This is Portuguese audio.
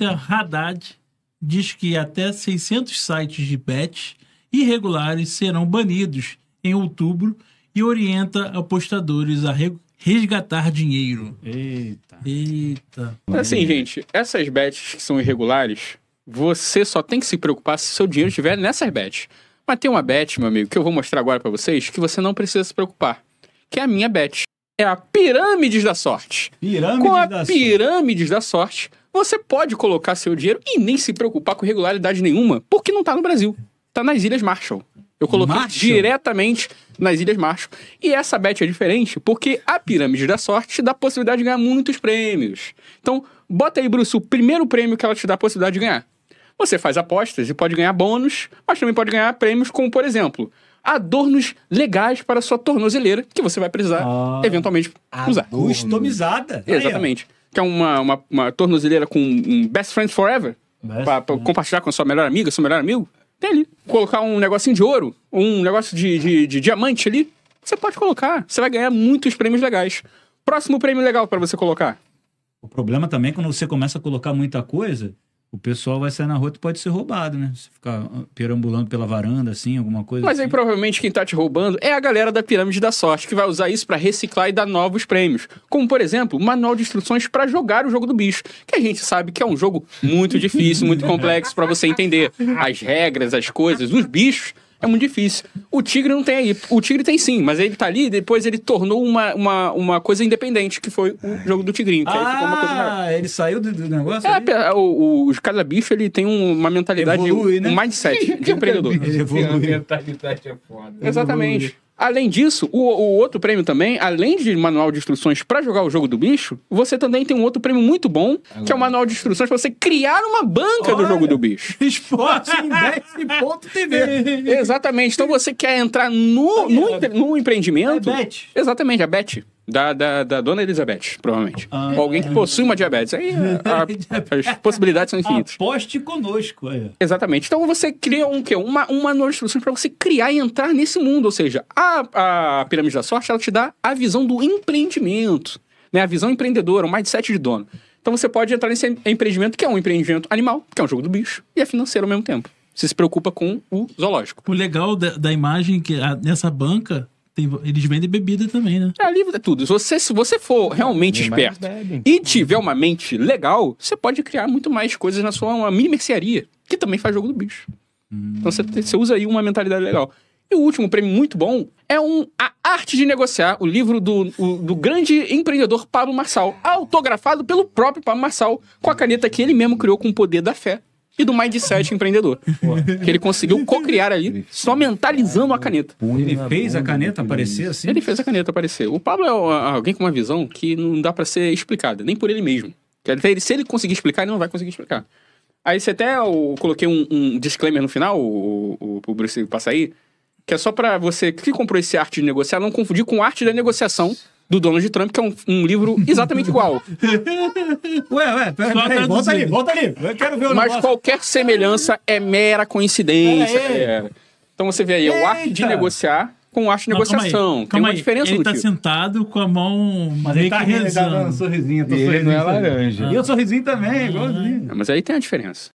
Haddad diz que até 600 sites de bets irregulares serão banidos em outubro e orienta apostadores a resgatar dinheiro. Eita. Eita. É assim, gente, essas bets que são irregulares, você só tem que se preocupar se seu dinheiro estiver nessas bets. Mas tem uma bet, meu amigo, que eu vou mostrar agora para vocês, que você não precisa se preocupar, que é a minha bet. É a Pirâmides da Sorte. Pirâmides Com a da Pirâmides sorte. da Sorte, você pode colocar seu dinheiro e nem se preocupar com regularidade nenhuma, porque não está no Brasil. está nas Ilhas Marshall. Eu coloquei Marshall? diretamente nas Ilhas Marshall. E essa bet é diferente porque a pirâmide da sorte te dá a possibilidade de ganhar muitos prêmios. Então, bota aí, Bruce, o primeiro prêmio que ela te dá a possibilidade de ganhar. Você faz apostas e pode ganhar bônus, mas também pode ganhar prêmios como, por exemplo, adornos legais para sua tornozeleira, que você vai precisar ah, eventualmente usar. Customizada. Exatamente. Aí, que é uma, uma, uma tornozeleira com um best friend forever, best pra, pra compartilhar com a sua melhor amiga, seu melhor amigo, tem ali. Colocar um negocinho de ouro, um negócio de, de, de diamante ali, você pode colocar. Você vai ganhar muitos prêmios legais. Próximo prêmio legal para você colocar. O problema também é quando você começa a colocar muita coisa, o pessoal vai sair na rua e pode ser roubado, né? Se ficar ah, perambulando pela varanda, assim, alguma coisa. Mas assim. aí provavelmente quem tá te roubando é a galera da pirâmide da sorte, que vai usar isso para reciclar e dar novos prêmios. Como, por exemplo, o manual de instruções para jogar o jogo do bicho, que a gente sabe que é um jogo muito difícil, muito complexo para você entender as regras, as coisas, os bichos é muito difícil. O Tigre não tem aí. O Tigre tem sim, mas ele tá ali, depois ele tornou uma, uma, uma coisa independente, que foi o jogo do Tigrinho. ah, ele saiu do, do negócio? É, é, o, o, cada bicho ele tem uma mentalidade, evolui, um, né? um mindset de empreendedor. Ele evolui. A mentalidade é foda. Exatamente. Evolui. Além disso, o, o outro prêmio também, além de manual de instruções para jogar o jogo do bicho, você também tem um outro prêmio muito bom, Agora. que é o manual de instruções para você criar uma banca Olha, do jogo do bicho. Esporte .tv. Exatamente. Então você quer entrar no, no, no empreendimento. É exatamente, a Bet. Da, da, da, dona Elizabeth, provavelmente. Ah, Ou alguém que é. possui uma diabetes. Aí a, a, as possibilidades são infinitas. poste conosco. É. Exatamente. Então você cria um quê? Uma, uma manual de instruções para você criar e entrar nesse mundo. Ou seja, a, a pirâmide da sorte ela te dá a visão do empreendimento. Né? A visão empreendedora, o mindset de dono. Então você pode entrar nesse empreendimento que é um empreendimento animal, que é um jogo do bicho, e é financeiro ao mesmo tempo. Você se preocupa com o zoológico. O legal da, da imagem é que a, ah, nessa banca tem, eles vendem bebida também, né? É, livro é tudo. Se você, se você for realmente esperto e tiver uma mente legal, você pode criar muito mais coisas na sua mini mercearia, que também faz jogo do bicho. Hum. Então você, você usa aí uma mentalidade legal. E o último prêmio muito bom é um A Arte de Negociar, o livro do, o, do grande empreendedor Pablo Marçal, autografado pelo próprio Pablo Marçal, com a caneta que ele mesmo criou com o poder da fé e do mindset empreendedor. que ele conseguiu co-criar ali, só mentalizando a caneta. Ele fez a caneta aparecer assim? Ele fez a caneta aparecer. O Pablo é alguém com uma visão que não dá para ser explicada, nem por ele mesmo. Se ele conseguir explicar, ele não vai conseguir explicar. Aí você até eu coloquei um, um disclaimer no final, o, o, o Bruce passar aí, que é só para você que comprou esse arte de negociar não confundir com arte da negociação, do Donald Trump, que é um, um livro exatamente igual. ué, ué, pera, pera, pera, volta ali, volta ali. Eu quero ver o Mas negócio. qualquer semelhança é mera coincidência, é, Então você vê aí, Eita. É o arte de negociar com arte de negociação. Calma aí, calma diferença Ele tá sentado com a mão mas ele tá, que ele tá dando um sorrisinho, tô e sorrisinho. Ele não é laranja. Ah. E o sorrisinho também, ah. igualzinho. mas aí tem a diferença.